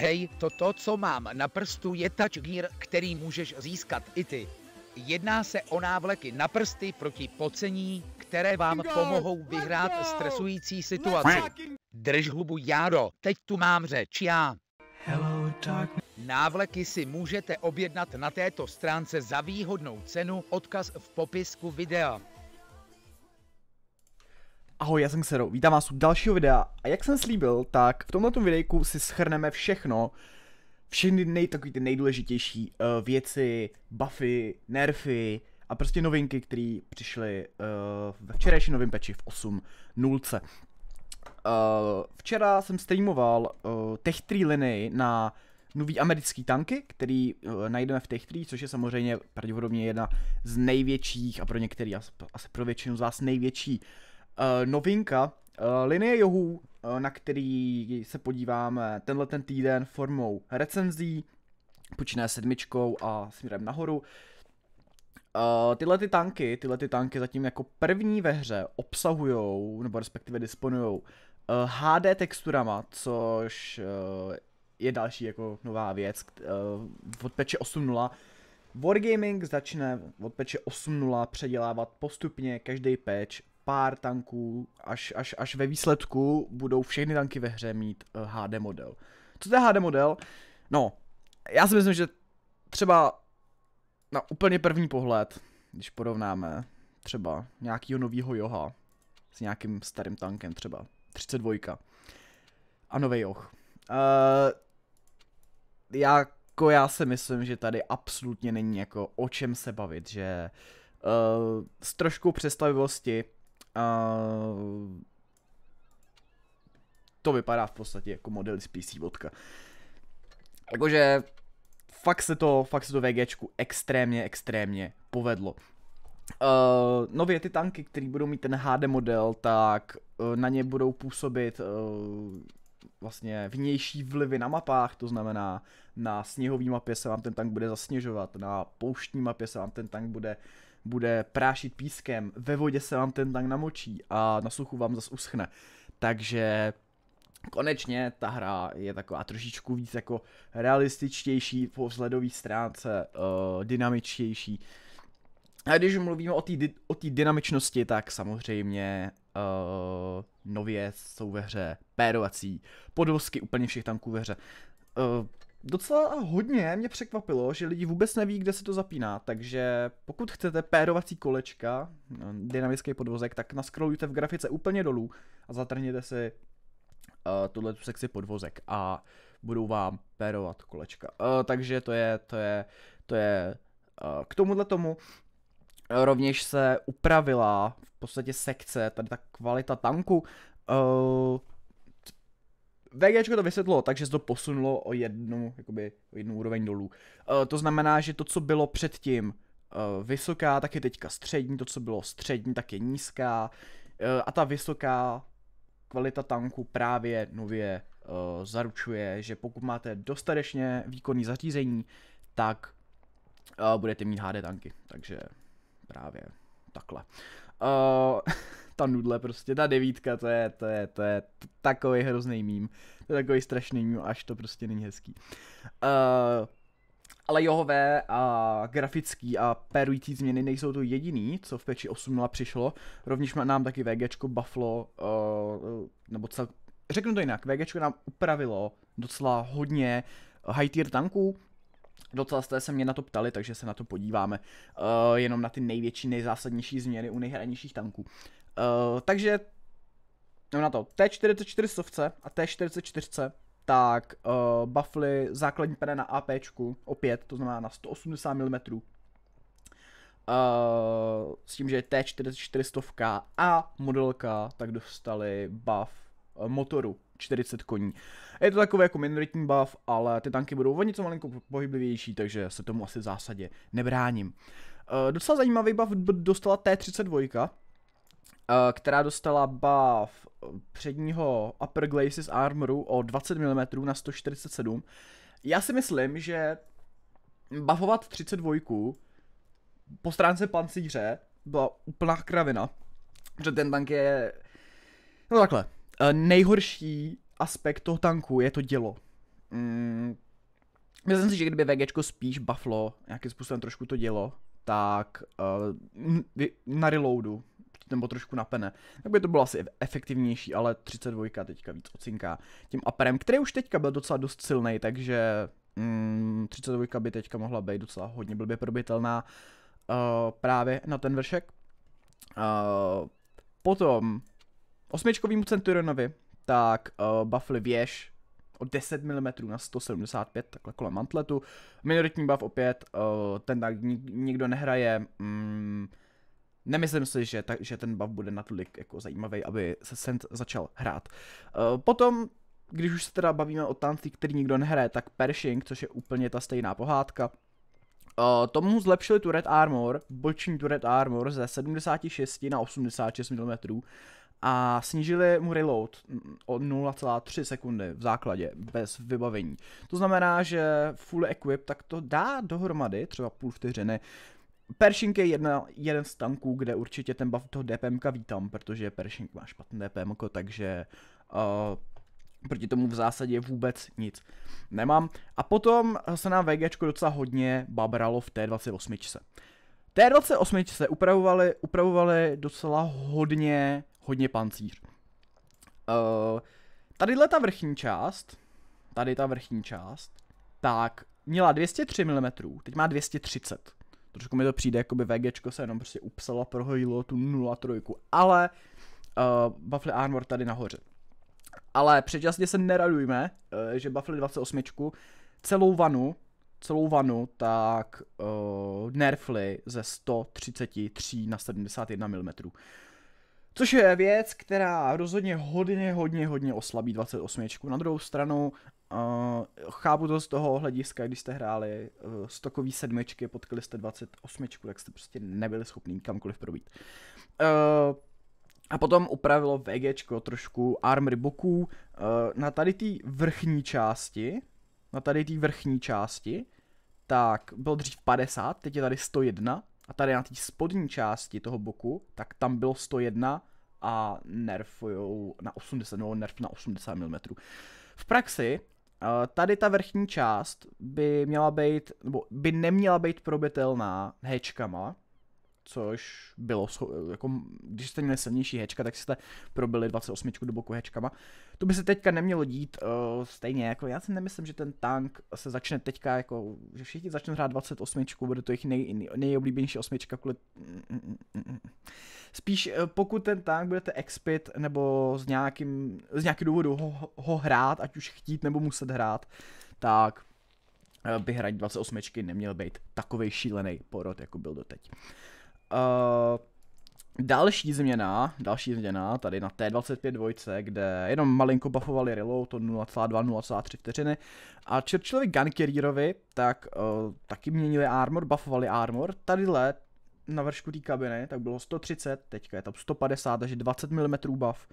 hej, toto, co mám na prstu, je touch gear, který můžeš získat i ty. Jedná se o návleky na prsty proti pocení, které vám pomohou vyhrát stresující situaci. Drž hlubu jaro. teď tu mám řeč já. Hello, Návleky si můžete objednat na této stránce za výhodnou cenu, odkaz v popisku videa. Ahoj, já jsem Xero, vítám vás u dalšího videa a jak jsem slíbil, tak v tomto videjku si schrneme všechno, všechny nej, takový ty nejdůležitější uh, věci, buffy, nerfy a prostě novinky, které přišly uh, ve včerejším novým peči v 8.0. Uh, eh, včera jsem streamoval uh, Tech 3 linii na nový americký tanky, který uh, najdeme v Tech 3, což je samozřejmě pravděpodobně jedna z největších a pro některý, asi pro většinu z vás největší uh, Eh, novinka, eh, linie johů, eh, na který se podíváme tenhle ten týden formou recenzí, počínaje sedmičkou a směrem nahoru. Uh, tyhle ty tanky, tyhle ty tanky zatím jako první ve hře obsahujou, nebo respektive disponují uh, HD texturama, což uh, je další jako nová věc uh, od peče 8.0. Wargaming začne od peče 8.0 předělávat postupně každý patch pár tanků, až, až, až ve výsledku budou všechny tanky ve hře mít uh, eh, HD model. Co to je HD model? No, já si myslím, že třeba na úplně první pohled, když porovnáme třeba nějakýho novýho Joha s nějakým starým tankem, třeba 32 a nový Joh. Uh, jako já si myslím, že tady absolutně není jako o čem se bavit, že uh, s troškou představivosti a to vypadá v podstatě jako model z PC vodka. Jakože fakt se to, fakt se to VGčku extrémně, extrémně povedlo. Uh, nově ty tanky, které budou mít ten HD model, tak uh, na ně budou působit uh, vlastně vnější vlivy na mapách, to znamená na sněhové mapě se vám ten tank bude zasněžovat, na pouštní mapě se vám ten tank bude uh, bude prášit pískem, ve vodě se vám ten tank namočí a na suchu vám zase uschne. Takže konečně ta hra je taková trošičku víc jako realističtější po vzhledové stránce, uh, dynamičtější. A když mluvíme o té o dynamičnosti, tak samozřejmě uh, nově jsou ve hře pérovací podvozky úplně všech tanků ve hře. Uh, Docela hodně mě překvapilo, že lidi vůbec neví, kde se to zapíná, takže pokud chcete pérovací kolečka, eh, dynamický podvozek, tak naskrolujte v grafice úplně dolů a zatrhněte si uh, tuhle sekci podvozek a budou vám pérovat kolečka. Uh, takže to je, to je, to je uh, k tomuhle tomu. Rovněž se upravila v podstatě sekce, tady ta kvalita tanku, uh, VGčko to vysvětlilo tak, že se to posunulo o jednu, jakoby, o jednu úroveň dolů. Uh, to znamená, že to, co bylo předtím uh, vysoká, tak je teďka střední, to, co bylo střední, tak je nízká. Uh, a ta vysoká kvalita tanku právě nově uh, zaručuje, že pokud máte dostatečně výkonný zařízení, tak uh, budete mít HD tanky. Takže právě takhle. Uh, ta nudle prostě, ta devítka, to je, to je, to je takový hrozný mím. To je takový strašný mím, až to prostě není hezký. Uh, ale johové a grafický a perující změny nejsou to jediný, co v peči 8.0 přišlo. Rovněž nám taky VG Buffalo, uh, eh, nebo cel... Řeknu to jinak, VG nám upravilo docela hodně high tier tanků, Docela jste se mě na to ptali, takže se na to podíváme. Uh, jenom na ty největší, nejzásadnější změny u nejhranějších tanků. Uh, takže jdeme na to. T44 sovce a T44 tak uh, buffly základní pene na AP opět, to znamená na 180 mm. Uh, s tím, že t 4400 a modelka tak dostali buff eh, motoru 40 koní. Je to takový jako minoritní buff, ale ty tanky budou o něco malinko pohyblivější, takže se tomu asi v zásadě nebráním. Uh, docela zajímavý buff dostala T32, Eh, která dostala buff eh, předního upper glacis armoru o 20 mm na 147. Já si myslím, že buffovat 32 po stránce pancíře byla úplná kravina, že ten tank je, no takhle, eh, nejhorší aspekt toho tanku je to dělo. Mm. Myslím si, že kdyby VGčko spíš bufflo, nějakým způsobem trošku to dělo, tak uh, na reloadu nebo trošku napene, tak by to bylo asi efektivnější, ale 32 teďka víc ocinká tím aperem, který už teďka byl docela dost silný, takže mm, 32 by teďka mohla být docela hodně blbě probitelná uh, právě na ten vršek. Uh, potom osmičkovýmu Centurionovi, tak uh, buffly věž o 10 mm na 175, takhle kolem mantletu. Minoritní buff opět, uh, ten tak nikdo nehraje. Mm, Nemyslím si, že, ta, že ten bav bude natolik jako zajímavý, aby se Sent začal hrát. Uh, potom když už se teda bavíme o tanci, který nikdo nehraje, tak Pershing, což je úplně ta stejná pohádka, Uh, tomu zlepšili Red armor, boční Red armor ze 76 na 86 mm a snížili mu reload o 0,3 sekundy v základě, bez vybavení. To znamená, že full equip tak to dá dohromady, třeba půl vteřiny, Pershing je jedna, jeden z tanků, kde určitě ten buff toho DPMka vítám, protože Pershing má špatné DPMko, takže uh, proti tomu v zásadě vůbec nic nemám. A potom se nám VG docela hodně babralo v T28. T28 se upravovali, upravovali docela hodně, hodně pancíř. Uh, tadyhle ta vrchní část, tady ta vrchní část, tak měla 203 mm, teď má 230 Trošku mi to přijde, jako by VGčko se jenom prostě upsala, prohojilo tu 3, ale uh, eh, Buffly Armor tady nahoře. Ale předčasně se neradujme, uh, že Buffly 28 celou vanu, celou vanu, tak uh, eh, nerfly ze 133 na 71 mm. Což je věc, která rozhodně hodně, hodně, hodně oslabí 28. Na druhou stranu Uh, chápu to z toho hlediska, když jste hráli uh, stokový sedmičky, potkali jste 28, tak jste prostě nebyli schopni kamkoliv probít. Uh, a potom upravilo VG trošku armory boků. Uh, na tady té vrchní části, na tady té vrchní části, tak bylo dřív 50, teď je tady 101. A tady na té spodní části toho boku, tak tam bylo 101 a nerfujou na 80, nebo nerf na 80 mm. V praxi Eh, tady ta vrchní část by měla být, nebo by neměla být probitelná hečkama, což bylo, jako, když jste měli silnější hečka, tak jste probili 28 do boku hečkama. To by se teďka nemělo dít uh, stejně, jako já si nemyslím, že ten tank se začne teďka, jako, že všichni začnou hrát 28, bude to jejich nej, nejoblíbenější osmička, kvůli... Spíš eh, pokud ten tank budete expit nebo z, nějakým, z nějaký důvodu ho, ho hrát, ať už chtít nebo muset hrát, tak eh, by hrát 28 neměl být takový šílený porod, jako byl doteď. Uh, Další změna, další změna tady na T25 dvojce, kde jenom malinko buffovali Rilo, to 0,2-0,3 vteřiny. A Churchillovi Gunkerierovi, tak uh, taky měnili armor, buffovali armor. Tadyhle na vršku té kabiny, tak bylo 130, teďka je tam 150, takže 20 mm buff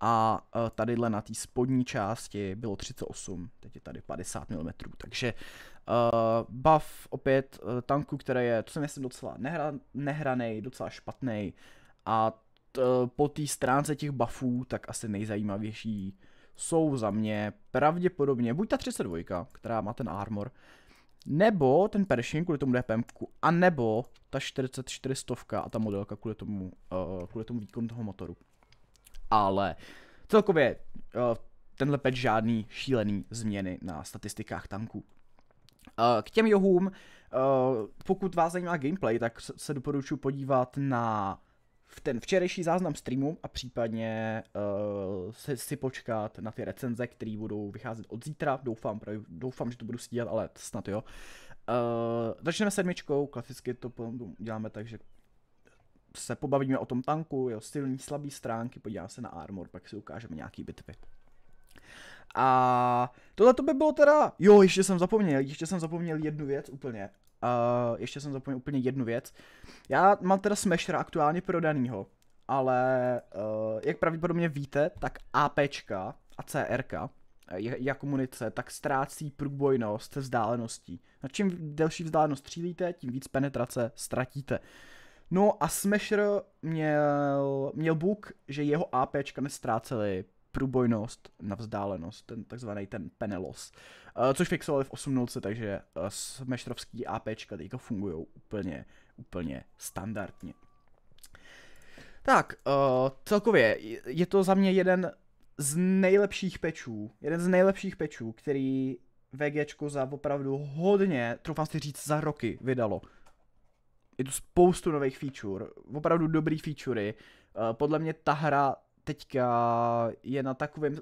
a eh, tadyhle na té spodní části bylo 38, teď je tady 50 mm, takže uh, eh, buff opět uh, tanku, které je, to si myslím, docela nehra, nehraný, docela špatný a t, uh, po té stránce těch buffů, tak asi nejzajímavější jsou za mě pravděpodobně buď ta 32, která má ten armor, nebo ten Pershing kvůli tomu DPM, a nebo ta 4400 a ta modelka kvůli tomu, uh, kvůli tomu výkonu toho motoru ale celkově eh, tenhle patch žádný šílený změny na statistikách tanků. Eh, k těm johům, eh, pokud vás zajímá gameplay, tak se doporučuji podívat na v ten včerejší záznam streamu a případně uh, si, si počkat na ty recenze, které budou vycházet od zítra. Doufám, doufám, že to budu stíhat, ale snad jo. Uh, začneme sedmičkou, klasicky to děláme tak, že se pobavíme o tom tanku, jeho silní, slabý stránky, podíváme se na armor, pak si ukážeme nějaký bitvy. A tohle to by bylo teda, jo, ještě jsem zapomněl, ještě jsem zapomněl jednu věc úplně. Uh, ještě jsem zapomněl úplně jednu věc. Já mám teda Smashera aktuálně prodanýho, ale uh, jak pravděpodobně víte, tak APčka a CRK eh, jako munice, tak ztrácí průbojnost se vzdáleností. Na no, čím delší vzdálenost střílíte, tím víc penetrace ztratíte. Uh, No a Smasher měl, měl bůk, že jeho APčka nestrácely průbojnost na vzdálenost, ten takzvaný ten penelos, uh, což fixovali v 8.0, takže uh, Smasherovský APčka teďka fungují úplně, úplně standardně. Tak, uh, celkově je to za mě jeden z nejlepších pečů, jeden z nejlepších pečů, který VGčko za opravdu hodně, troufám si říct, za roky vydalo je tu spoustu nových feature, opravdu dobrý featurey. Eh, podle mě ta hra teďka je na takovém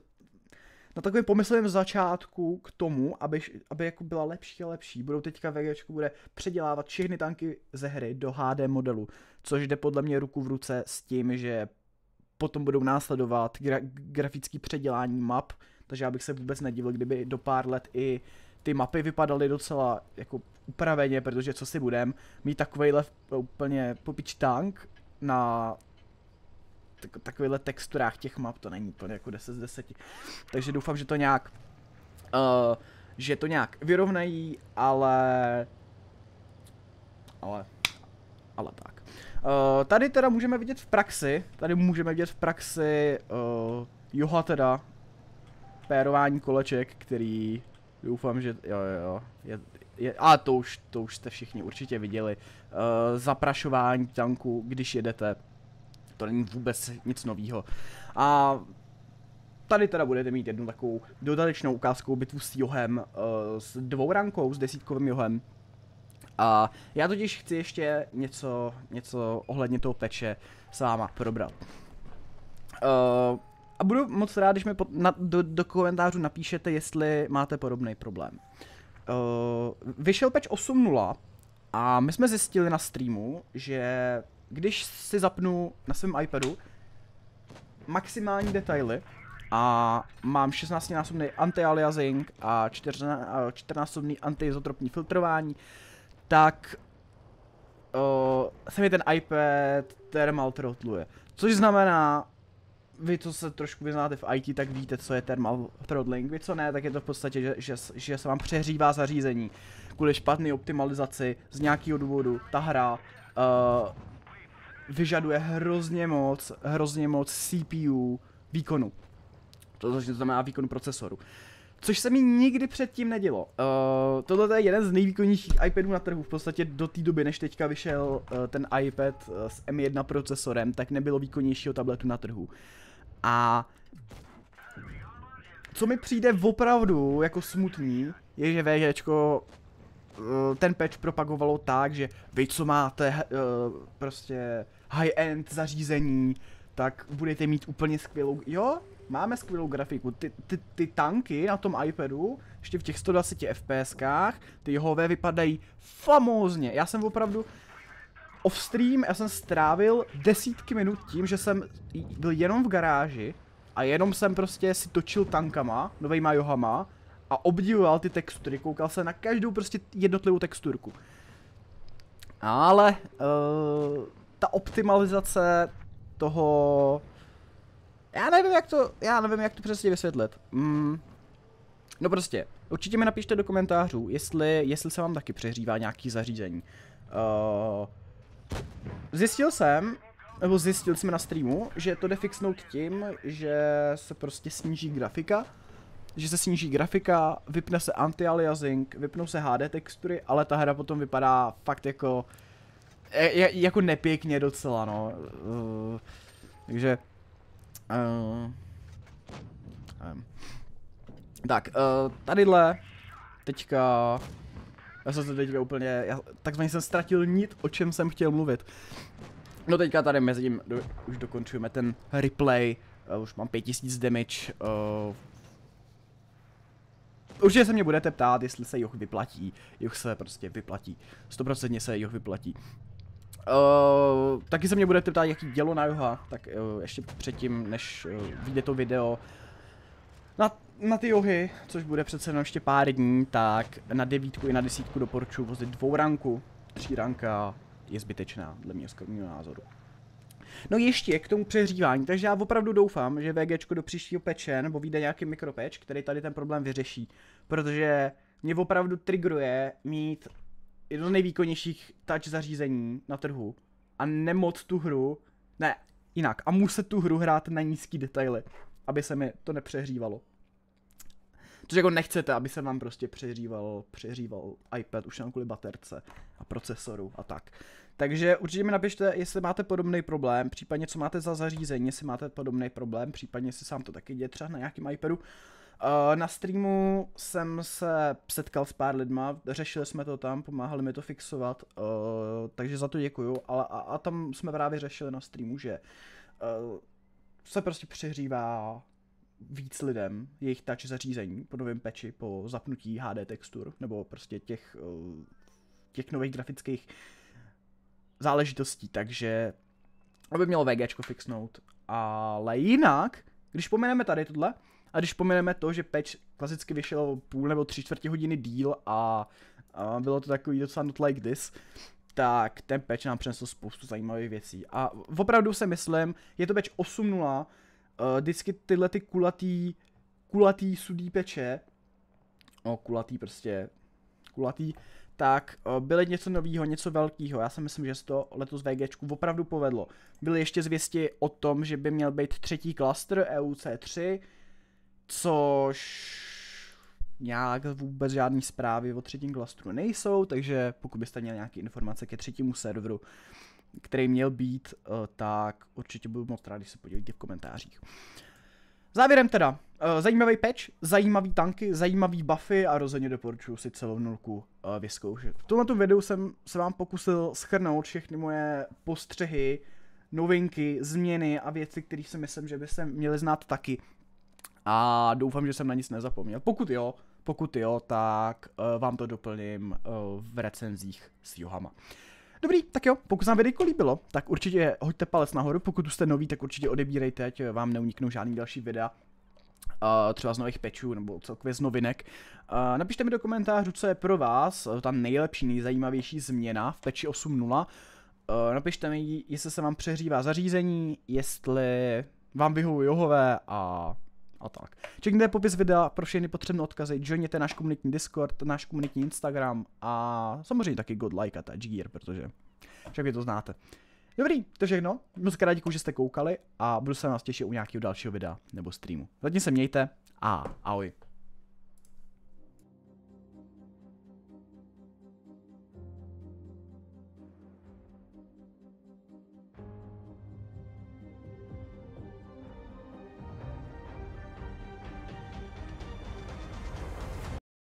na takovém pomyslném začátku k tomu, aby, aby jako byla lepší a lepší. Budou teďka VG bude předělávat všechny tanky ze hry do HD modelu, což jde podle mě ruku v ruce s tím, že potom budou následovat gra- grafické předělání map, takže já bych se vůbec nedivil, kdyby do pár let i uh, ty mapy vypadaly docela jako upraveně, protože co si budem, mít takovejhle eh, úplně popič tank na takovýhle texturách těch map, to není úplně jako 10 z 10. Takže doufám, že to nějak, uh, že to nějak vyrovnají, ale, ale, ale tak. Uh, tady teda můžeme vidět v praxi, tady můžeme vidět v praxi uh, Joha teda, pérování koleček, který Doufám, že jo, jo, jo. Je, je, a to už, to už jste všichni určitě viděli. Uh, zaprašování tanku, když jedete. To není vůbec nic novýho. A tady teda budete mít jednu takovou dodatečnou ukázkou bitvu s Johem, uh, s dvou rankou, s desítkovým Johem. A já totiž chci ještě něco, něco ohledně toho peče s váma probrat. Uh, a budu moc rád, když mi pod, na, do, do komentářů napíšete, jestli máte podobný problém. Uh, vyšel patch 8.0 a my jsme zjistili na streamu, že když si zapnu na svém iPadu maximální detaily a mám 16-násobný anti-aliasing a 14-násobný anti-izotropní filtrování, tak uh, se mi ten iPad thermal throttluje. Což znamená, vy, co se trošku vyznáte v IT, tak víte, co je thermal throttling. Vy, co ne, tak je to v podstatě, že, že, že se vám přehřívá zařízení kvůli špatné optimalizaci z nějakého důvodu. Ta hra uh, vyžaduje hrozně moc, hrozně moc CPU výkonu. To vlastně znamená výkonu procesoru. Což se mi nikdy předtím nedělo. Uh, tohle je jeden z nejvýkonnějších iPadů na trhu. V podstatě do té doby, než teďka vyšel uh, ten iPad uh, s M1 procesorem, tak nebylo výkonnějšího tabletu na trhu. A co mi přijde opravdu jako smutný, je, že VGčko eh, ten patch propagovalo tak, že vy, co máte eh, prostě high-end zařízení, tak budete mít úplně skvělou, jo, máme skvělou grafiku, ty, ty, ty tanky na tom iPadu, ještě v těch 120 fps ty hové vypadají famózně, já jsem opravdu, stream, já jsem strávil desítky minut tím, že jsem byl jenom v garáži a jenom jsem prostě si točil tankama, novejma johama a obdivoval ty textury, koukal se na každou prostě jednotlivou texturku. Ale uh, ta optimalizace toho... Já nevím, jak to, já nevím, jak to přesně vysvětlit. Mm. No prostě, určitě mi napište do komentářů, jestli, jestli se vám taky přehřívá nějaký zařízení. Uh, Zjistil jsem, nebo zjistil jsme na streamu, že to jde fixnout tím, že se prostě sníží grafika, že se sníží grafika, vypne se anti-aliasing, vypnou se HD textury, ale ta hra potom vypadá fakt jako, e, jako nepěkně docela, no. Uh, takže, uh, nevím. Tak, uh, tadyhle teďka já jsem se teďka úplně, já, takzvaně jsem ztratil nit, o čem jsem chtěl mluvit. No teďka tady mezi tím do, už dokončujeme ten replay, uh, už mám 5000 damage. Uh, Určitě se mě budete ptát, jestli se Joch vyplatí. Joch se prostě vyplatí. 100% se Joch vyplatí. Uh, taky se mě budete ptát, jaký dělo na Joha, tak uh, ještě předtím, než uh, vyjde to video. Na na ty johy, což bude přece jenom ještě pár dní, tak na devítku i na desítku doporučuji vozit dvou ranku. Tří ranka je zbytečná, dle mě skromního názoru. No ještě k tomu přehřívání, takže já opravdu doufám, že VG do příštího peče nebo vyjde nějaký mikropeč, který tady ten problém vyřeší, protože mě opravdu trigruje mít jedno z nejvýkonnějších touch zařízení na trhu a nemoc tu hru, ne, jinak, a muset tu hru hrát na nízký detaily, aby se mi to nepřehřívalo. Což jako nechcete, aby se vám prostě přeříval, přeříval iPad už jenom kvůli baterce a procesoru a tak. Takže určitě mi napište, jestli máte podobný problém, případně co máte za zařízení, jestli máte podobný problém, případně jestli sám to taky děje třeba na nějakém iPadu. Eh, na streamu jsem se setkal s pár lidma, řešili jsme to tam, pomáhali mi to fixovat, eh, takže za to děkuju, a, a tam jsme právě řešili na streamu, že eh, se prostě přehřívá víc lidem jejich touch zařízení po novém peči, po zapnutí HD textur, nebo prostě těch, eh, těch nových grafických záležitostí, takže aby měl VG fixnout. Ale jinak, když pomeneme tady tohle, a když pomeneme to, že patch klasicky vyšel půl nebo tři čtvrtě hodiny díl a, a bylo to takový docela not like this, tak ten patch nám přinesl spoustu zajímavých věcí. A opravdu se myslím, je to patch uh, vždycky tyhle ty kulatý, kulatý sudý peče, o, no, kulatý prostě, kulatý, tak eh, byly něco nového, něco velkého. Já si myslím, že se to letos VG opravdu povedlo. Byly ještě zvěsti o tom, že by měl být třetí klaster EUC3, což nějak vůbec žádný zprávy o třetím klastru nejsou, takže pokud byste měli nějaké informace ke třetímu serveru, který měl být, eh, tak určitě budu moc rád, když se podívejte v komentářích. Závěrem teda, eh, zajímavý patch, zajímavý tanky, zajímavý buffy a rozhodně doporučuji si celou nulku eh, vyzkoušet. V tomto videu jsem se vám pokusil schrnout všechny moje postřehy, novinky, změny a věci, které si myslím, že byste měli znát taky. A doufám, že jsem na nic nezapomněl. Pokud jo, pokud jo, tak vám to doplním v recenzích s Johama. Dobrý, tak jo, pokud se vám videjko líbilo, tak určitě hoďte palec nahoru, pokud už jste nový, tak určitě odebírejte, ať vám neuniknou žádný další videa. Uh, třeba z nových pečů nebo celkově z novinek. Uh, napište mi do komentářů, co je pro vás eh, ta nejlepší, nejzajímavější změna v peči 8.0. Uh, napište mi, jestli se vám přehřívá zařízení, jestli vám vyhovují johové a a tak. Čekněte popis videa pro všechny potřebné odkazy, joiněte náš komunitní Discord, náš komunitní Instagram a samozřejmě taky god like a ta Gear, protože však vy to znáte. Dobrý, to všechno. Moc krát děkuji, že jste koukali a budu se na vás těšit u nějakého dalšího videa nebo streamu. Zatím se mějte a ahoj.